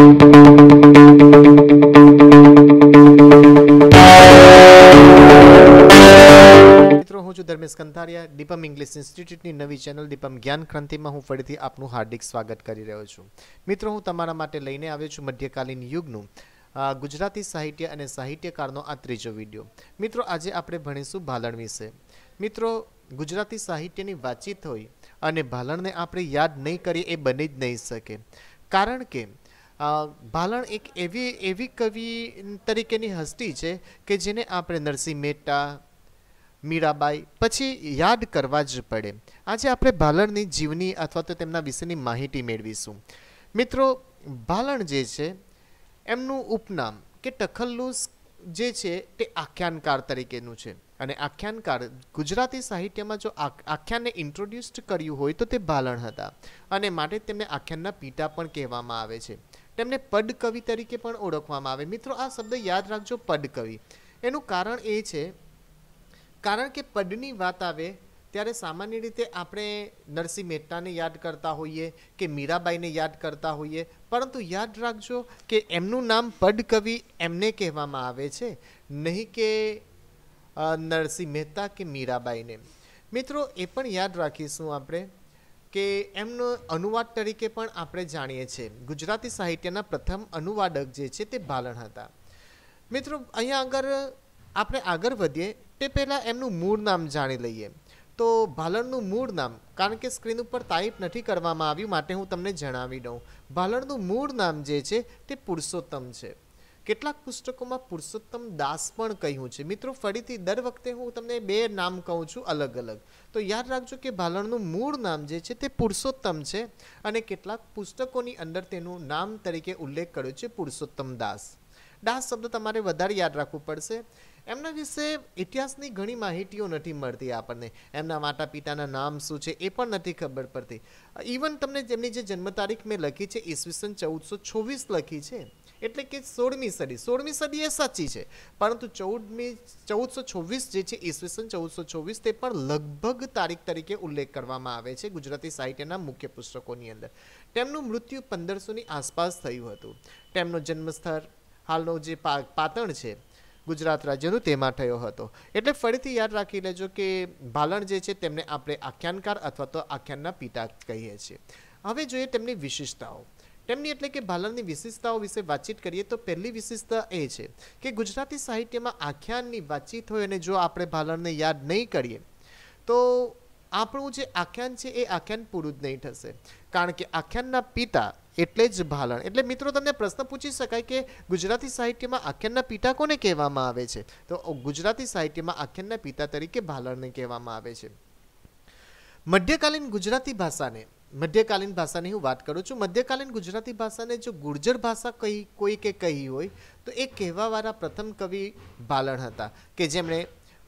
હું છું ધર્મેશ કંથારિયા દીપમ ઇંગ્લિશ ઇન્સ્ટિટ્યૂટની નવી ચેનલ દીપમ જ્ઞાન ક્રાંતિમાં હું ફરીથી આપનું હાર્દિક સ્વાગત કરી રહ્યો છું મિત્રો હું તમારા માટે લઈને આવ્યો છું મધ્યકાલીન યુગનું ગુજરાતી સાહિત્ય અને સાહિત્યકારનો આ ત્રીજો વિડીયો મિત્રો આજે આપણે ભણીશું ભાલણ વિશે મિત્રો ગુજરાતી સાહિત્યની વાતચીત હોય અને ભાલણને આપણે યાદ નહીં કરીએ એ બની જ નહીં શકે કારણ કે ભાલણ એક એવી એવી કવિ તરીકેની હસ્તી છે કે જેને આપણે નરસિંહ મહેતા મીરાબાઈ પછી યાદ કરવા જ પડે આજે આપણે ભાલણની જીવની અથવા તો તેમના વિશેની માહિતી મેળવીશું મિત્રો ભાલણ જે છે એમનું ઉપનામ કે ટખલ્લુસ જે છે તે આખ્યાનકાર તરીકેનું છે અને આખ્યાનકાર ગુજરાતી સાહિત્યમાં જો આખ્યાનને ઇન્ટ્રોડ્યુસ્ડ કર્યું હોય તો તે ભાલણ હતા અને માટે તેમને આખ્યાનના પિતા પણ કહેવામાં આવે છે તેમને પદકવિ તરીકે પણ ઓળખવામાં આવે મિત્રો આ શબ્દ યાદ રાખજો પદકવિ એનું કારણ એ છે કારણ કે પદની વાત આવે ત્યારે સામાન્ય રીતે આપણે નરસિંહ મહેતાને યાદ કરતા હોઈએ કે મીરાબાઈને યાદ કરતા હોઈએ પરંતુ યાદ રાખજો કે એમનું નામ પદકવિ એમને કહેવામાં આવે છે નહીં કે નરસિંહ મહેતા કે મીરાબાઈને મિત્રો એ પણ યાદ રાખીશું આપણે કે એમનો અનુવાદ તરીકે પણ આપણે જાણીએ છીએ ગુજરાતી સાહિત્યના પ્રથમ અનુવાદક જે છે તે ભાલણ હતા મિત્રો અહીંયા આગળ આપણે આગળ વધીએ તે પહેલાં એમનું મૂળ નામ જાણી લઈએ તો ભાલણનું મૂળ નામ કારણ કે સ્ક્રીન ઉપર ટાઈપ નથી કરવામાં આવ્યું માટે હું તમને જણાવી દઉં ભાલણનું મૂળ નામ જે છે તે પુરુષોત્તમ છે કેટલાક પુસ્તકોમાં પુરુષોત્તમ દાસ પણ કહ્યું છે મિત્રો ફરીથી દર વખતે હું તમને બે નામ કહું છું અલગ અલગ તો યાદ રાખજો કે ભાલણનું મૂળ નામ જે છે તે પુરુષોત્તમ છે અને કેટલાક પુસ્તકોની અંદર તેનું નામ તરીકે ઉલ્લેખ કર્યો છે પુરુષોત્તમ દાસ દાસ શબ્દ તમારે વધારે યાદ રાખવું પડશે એમના વિશે ઇતિહાસની ઘણી માહિતીઓ નથી મળતી આપણને એમના માતા પિતાના નામ શું છે એ પણ નથી ખબર પડતી ઇવન તમને જેમની જે જન્મ તારીખ મેં લખી છે ઈસવીસન ચૌદસો છવ્વીસ લખી છે એટલે કે સોળમી સદી સોળમી સદી એ સાચી છે પરંતુ ચૌદમી ચૌદસો છવ્વીસ જે છે ઈસવીસન ચૌદસો છવ્વીસ તે પણ લગભગ તારીખ તરીકે ઉલ્લેખ કરવામાં આવે છે ગુજરાતી સાહિત્યના મુખ્ય પુસ્તકોની અંદર તેમનું મૃત્યુ પંદરસોની આસપાસ થયું હતું તેમનો જન્મસ્થળ હાલનો જે પાતણ છે ગુજરાત રાજ્યનું તેમાં થયો હતો એટલે ફરીથી યાદ રાખી લેજો કે ભાલણ જે છે તેમને આપણે આખ્યાનકાર અથવા તો આખ્યાનના પિતા કહીએ છીએ હવે જોઈએ તેમની વિશેષતાઓ તેમની એટલે કે ભાલણની વિશેષતાઓ વિશે વાતચીત કરીએ તો પહેલી વિશેષતા એ છે કે ગુજરાતી સાહિત્યમાં આખ્યાનની વાતચીત હોય અને જો આપણે ભાલણને યાદ નહીં કરીએ તો આપણું જે આખ્યાન છે એ આખ્યાન પૂરું જ નહીં થશે કારણ કે આખ્યાનના પિતા એટલે જ ભાલણ એટલે મિત્રો તમને પ્રશ્ન પૂછી શકાય કે ગુજરાતી સાહિત્યમાં આખ્યાનના પિતા કોને કહેવામાં આવે છે તો ગુજરાતી સાહિત્યમાં આખ્યાનના પિતા તરીકે ભાલણને કહેવામાં આવે છે મધ્યકાલીન ગુજરાતી ભાષાને મધ્યકાલીન ભાષાની હું વાત કરું છું મધ્યકાલીન ગુજરાતી ભાષાને જો ગુર્જર ભાષા કહી કોઈકે કહી હોય તો એ કહેવાવાળા પ્રથમ કવિ ભાલણ હતા કે જેમણે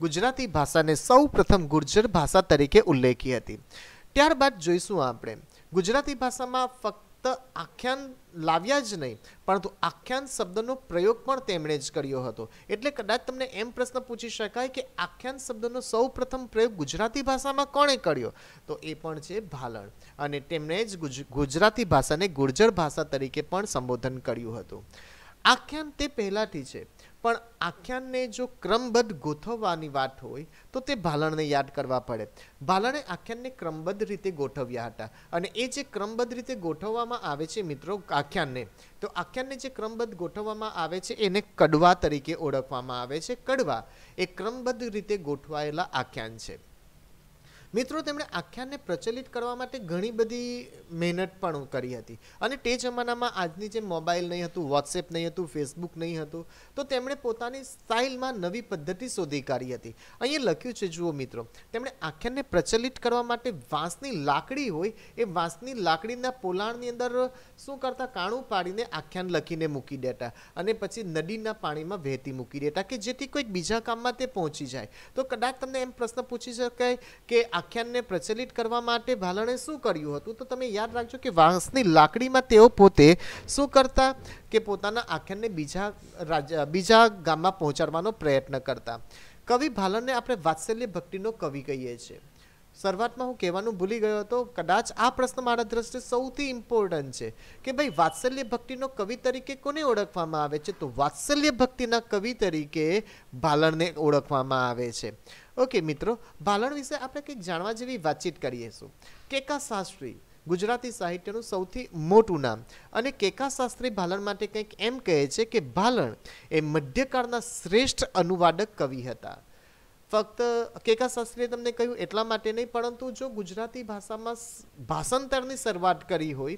ગુજરાતી ભાષાને સૌ પ્રથમ ગુર્જર ભાષા તરીકે ઉલ્લેખી હતી ત્યારબાદ જોઈશું આપણે ગુજરાતી ભાષામાં ફક્ત ફક્ત આખ્યાન લાવ્યા જ નહીં પરંતુ આખ્યાન શબ્દનો પ્રયોગ પણ તેમણે જ કર્યો હતો એટલે કદાચ તમને એમ પ્રશ્ન પૂછી શકાય કે આખ્યાન શબ્દનો સૌ પ્રથમ પ્રયોગ ગુજરાતી ભાષામાં કોણે કર્યો તો એ પણ છે ભાલણ અને તેમણે જ ગુજરાતી ભાષાને ગુર્જર ભાષા તરીકે પણ સંબોધન કર્યું હતું આખ્યાન તે પહેલાંથી છે પણ આખ્યાનને જો ક્રમબદ્ધ ગોઠવવાની વાત હોય તો તે ભાલણને યાદ કરવા પડે ભાલણે આખ્યાનને ક્રમબદ્ધ રીતે ગોઠવ્યા હતા અને એ જે ક્રમબદ્ધ રીતે ગોઠવવામાં આવે છે મિત્રો આખ્યાનને તો આખ્યાનને જે ક્રમબદ્ધ ગોઠવવામાં આવે છે એને કડવા તરીકે ઓળખવામાં આવે છે કડવા એ ક્રમબદ્ધ રીતે ગોઠવાયેલા આખ્યાન છે મિત્રો તેમણે આખ્યાનને પ્રચલિત કરવા માટે ઘણી બધી મહેનત પણ કરી હતી અને તે જમાનામાં આજની જે મોબાઈલ નહીં હતું વોટ્સએપ નહીં હતું ફેસબુક નહીં હતું તો તેમણે પોતાની સ્ટાઇલમાં નવી પદ્ધતિ શોધી કાઢી હતી અહીંયા લખ્યું છે જુઓ મિત્રો તેમણે આખ્યાનને પ્રચલિત કરવા માટે વાંસની લાકડી હોય એ વાંસની લાકડીના પોલાણની અંદર શું કરતા કાણું પાડીને આખ્યાન લખીને મૂકી દેતા અને પછી નદીના પાણીમાં વહેતી મૂકી દેતા કે જેથી કોઈક બીજા કામમાં તે પહોંચી જાય તો કદાચ તમને એમ પ્રશ્ન પૂછી શકાય કે આખ્યાનને પ્રચલિત કરવા માટે ભાલણે શું કર્યું હતું તો તમે યાદ રાખજો કે વાંસની લાકડીમાં તેઓ પોતે શું કરતા કે પોતાના આખ્યાનને બીજા રાજ્ય બીજા ગામમાં પહોંચાડવાનો પ્રયત્ન કરતા કવિ ભાલણને આપણે વાત્સલ્ય ભક્તિનો કવિ કહીએ છીએ શરૂઆતમાં હું કહેવાનું ભૂલી ગયો હતો કદાચ આ પ્રશ્ન મારા દ્રષ્ટિએ સૌથી ઇમ્પોર્ટન્ટ છે કે ભાઈ વાત્સલ્ય ભક્તિનો કવિ તરીકે કોને ઓળખવામાં આવે છે તો વાત્સલ્ય ભક્તિના કવિ તરીકે ભાલણને ઓળખવામાં આવે છે ઓકે મિત્રો ભાલણ વિશે આપણે કંઈક જાણવા જેવી વાતચીત કરીશું કેકા શાસ્ત્રી ગુજરાતી સાહિત્યનું સૌથી મોટું નામ અને કેકા શાસ્ત્રી ભાલણ માટે કંઈક એમ કહે છે કે ભાલણ એ મધ્યકાળના શ્રેષ્ઠ અનુવાદક કવિ હતા ફક્ત કેકા શાસ્ત્રીએ તમને કહ્યું એટલા માટે નહીં પરંતુ જો ગુજરાતી ભાષામાં ભાષાંતરની શરૂઆત કરી હોય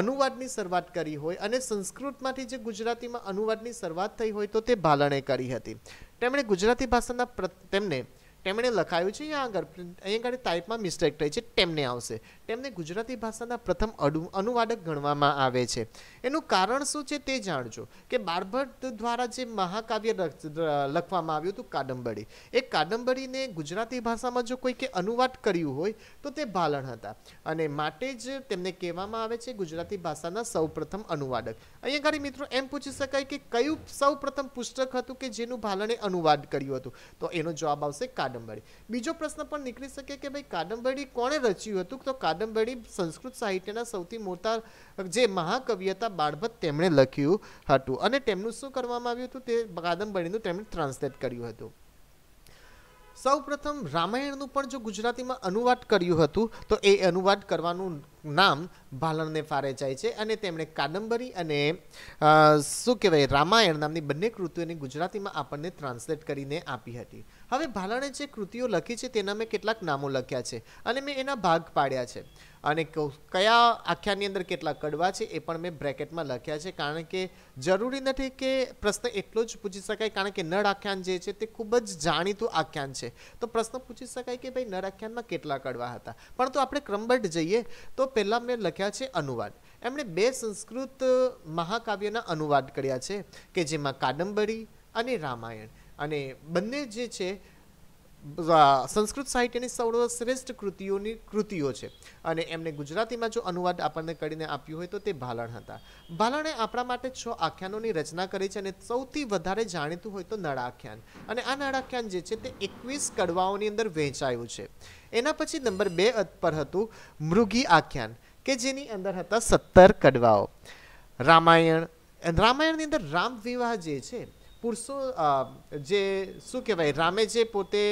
અનુવાદની શરૂઆત કરી હોય અને સંસ્કૃતમાંથી જે ગુજરાતીમાં અનુવાદની શરૂઆત થઈ હોય તો તે ભાલણે કરી હતી તેમણે ગુજરાતી ભાષાના તેમને તેમણે લખાયું છે અહીંયા આગળ અહીંયા આગળ ટાઈપમાં મિસ્ટેક થઈ છે તેમને આવશે તેમને ગુજરાતી ભાષાના પ્રથમ અનુવાદક ગણવામાં આવે છે એનું કારણ શું છે તે જાણજો કે બારભટ્ટ દ્વારા જે મહાકાવ્ય લખવામાં આવ્યું હતું કાદંબરી એ કાદંબરીને ગુજરાતી ભાષામાં જો કોઈકે અનુવાદ કર્યું હોય તો તે ભાલણ હતા અને માટે જ તેમને કહેવામાં આવે છે ગુજરાતી ભાષાના સૌપ્રથમ અનુવાદક અહીંયા આગળ મિત્રો એમ પૂછી શકાય કે કયું સૌપ્રથમ પુસ્તક હતું કે જેનું ભાલણે અનુવાદ કર્યું હતું તો એનો જવાબ આવશે કાદંબરી કાદંબરી બીજો પ્રશ્ન પણ નીકળી શકે કે ભાઈ કાદંબરી કોણે રચ્યું હતું તો કાદંબરી સંસ્કૃત સાહિત્યના સૌથી મોટા જે મહાકવિ હતા બાળભટ્ટ તેમણે લખ્યું હતું અને તેમનું શું કરવામાં આવ્યું હતું તે કાદંબરીનું તેમણે ટ્રાન્સલેટ કર્યું હતું સૌપ્રથમ રામાયણનું પણ જો ગુજરાતીમાં અનુવાદ કર્યું હતું તો એ અનુવાદ કરવાનું નામ ભાલણને ફાળે જાય છે અને તેમણે કાદંબરી અને શું કહેવાય રામાયણ નામની બંને કૃતિઓને ગુજરાતીમાં આપણને ટ્રાન્સલેટ કરીને આપી હતી હવે ભાલણે જે કૃતિઓ લખી છે તેના મેં કેટલાક નામો લખ્યા છે અને મેં એના ભાગ પાડ્યા છે અને કયા આખ્યાનની અંદર કેટલા કડવા છે એ પણ મેં બ્રેકેટમાં લખ્યા છે કારણ કે જરૂરી નથી કે પ્રશ્ન એટલો જ પૂછી શકાય કારણ કે નળ આખ્યાન જે છે તે ખૂબ જ જાણીતું આખ્યાન છે તો પ્રશ્ન પૂછી શકાય કે ભાઈ નળ આખ્યાનમાં કેટલા કડવા હતા પણ તો આપણે ક્રમબદ્ધ જઈએ તો પહેલાં મેં લખ્યા છે અનુવાદ એમણે બે સંસ્કૃત મહાકાવ્યના અનુવાદ કર્યા છે કે જેમાં કાદંબરી અને રામાયણ અને બંને જે છે સંસ્કૃત સાહિત્યની સર્વશ્રેષ્ઠ કૃતિઓની કૃતિઓ છે અને એમને ગુજરાતીમાં જો અનુવાદ આપણને કરીને આપ્યું હોય તો તે ભાલણ હતા ભાલણે આપણા માટે છ આખ્યાનોની રચના કરી છે અને સૌથી વધારે જાણીતું હોય તો નળાખ્યાન અને આ નળાખ્યાન જે છે તે એકવીસ કડવાઓની અંદર વહેંચાયું છે એના પછી નંબર બે પર હતું મૃગી આખ્યાન કે જેની અંદર હતા સત્તર કડવાઓ રામાયણ રામાયણની અંદર રામ વિવાહ જે છે પુરુષો જે શું કહેવાય રામે જે પોતે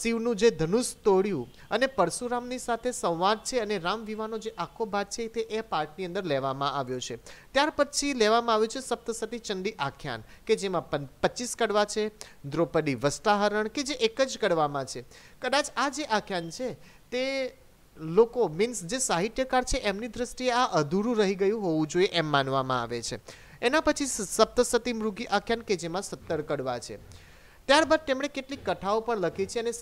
શિવનું જે ધનુષ તોડ્યું અને પરશુરામની સાથે સંવાદ છે અને રામ વિવાહનો જે આખો ભાગ છે તે એ પાર્ટની અંદર લેવામાં આવ્યો છે ત્યાર પછી લેવામાં આવ્યું છે સપ્તસતી ચંડી આખ્યાન કે જેમાં પચીસ કડવા છે દ્રૌપદી વસ્તાહરણ કે જે એક જ કડવામાં છે કદાચ આ જે આખ્યાન છે તે લોકો મીન્સ જે સાહિત્યકાર છે એમની દ્રષ્ટિએ આ અધૂરું રહી ગયું હોવું જોઈએ એમ માનવામાં આવે છે એના પછી સપ્તસતી મૃગી આખ્યાન કે જેમાં સત્તર કડવા છે ત્યારબાદ તેમણે કેટલીક કથાઓ પણ લખી છે અને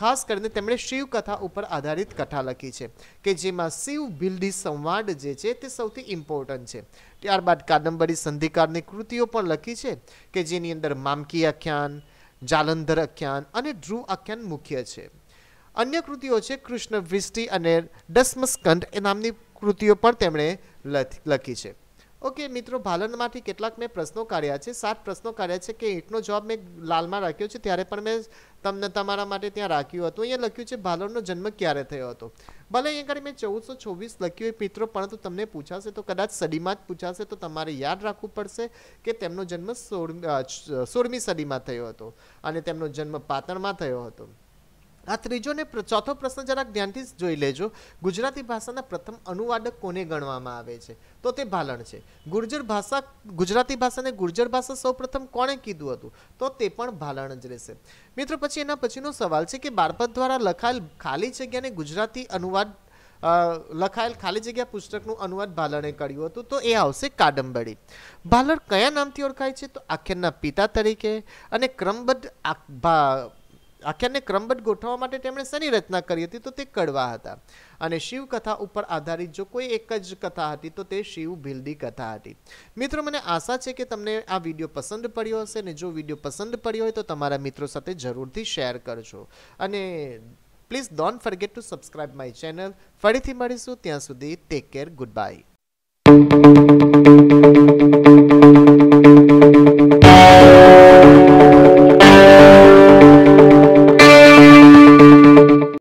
ખાસ કરીને તેમણે શિવ કથા ઉપર આધારિત કથા લખી છે કે જેમાં શિવ બિલ્ડી સંવાદ જે છે તે સૌથી ઇમ્પોર્ટન્ટ છે ત્યારબાદ કાદંબરી સંધિકારની કૃતિઓ પણ લખી છે કે જેની અંદર મામકી આખ્યાન જાલંધર આખ્યાન અને ધ્રુવ આખ્યાન મુખ્ય છે અન્ય કૃતિઓ છે કૃષ્ણ વૃષ્ટિ અને ડસ્મસ્કંદ એ નામની કૃતિઓ પણ તેમણે લખી છે ઓકે મિત્રો ભાલનમાંથી કેટલાક મેં પ્રશ્નો કાઢ્યા છે સાત પ્રશ્નો કાઢ્યા છે કે એકનો જવાબ મેં લાલમાં રાખ્યો છે ત્યારે પણ મેં તમને તમારા માટે ત્યાં રાખ્યું હતું અહીંયા લખ્યું છે ભાલણનો જન્મ ક્યારે થયો હતો ભલે અહીંયા આગળ મેં ચૌદસો છવ્વીસ લખ્યું હોય મિત્રો પરંતુ તમને પૂછાશે તો કદાચ સદીમાં જ પૂછાશે તો તમારે યાદ રાખવું પડશે કે તેમનો જન્મ સોળ સોળમી સદીમાં થયો હતો અને તેમનો જન્મ પાટણમાં થયો હતો આ ત્રીજો ને ચોથો પ્રશ્ન જરાક ધ્યાનથી જોઈ લેજો ગુજરાતી ભાષાના પ્રથમ અનુવાદક કોને ગણવામાં આવે છે તો તે ભાલણ છે ગુર્જર ભાષા ગુજરાતી ભાષાને ગુર્જર ભાષા સૌપ્રથમ કોણે કીધું હતું તો તે પણ ભાલણ જ રહેશે મિત્રો પછી એના પછીનો સવાલ છે કે બારપત દ્વારા લખાયેલ ખાલી જગ્યાને ગુજરાતી અનુવાદ લખાયેલ ખાલી જગ્યા પુસ્તકનું અનુવાદ ભાલણે કર્યું હતું તો એ આવશે કાદંબરી ભાલણ કયા નામથી ઓળખાય છે તો આખ્યાનના પિતા તરીકે અને ક્રમબદ્ધ આખ્યાનને ક્રમબદ્ધ ગોઠવવા માટે તેમણે શેની રચના કરી હતી તો તે કડવા હતા અને શિવ કથા ઉપર આધારિત જો કોઈ એક જ કથા હતી તો તે શિવ ભીલડી કથા હતી મિત્રો મને આશા છે કે તમને આ વિડીયો પસંદ પડ્યો હશે અને જો વિડીયો પસંદ પડ્યો હોય તો તમારા મિત્રો સાથે જરૂરથી શેર કરજો અને please don't forget to subscribe my channel ફરીથી મળીશું ત્યાં સુધી take care goodbye Thank you.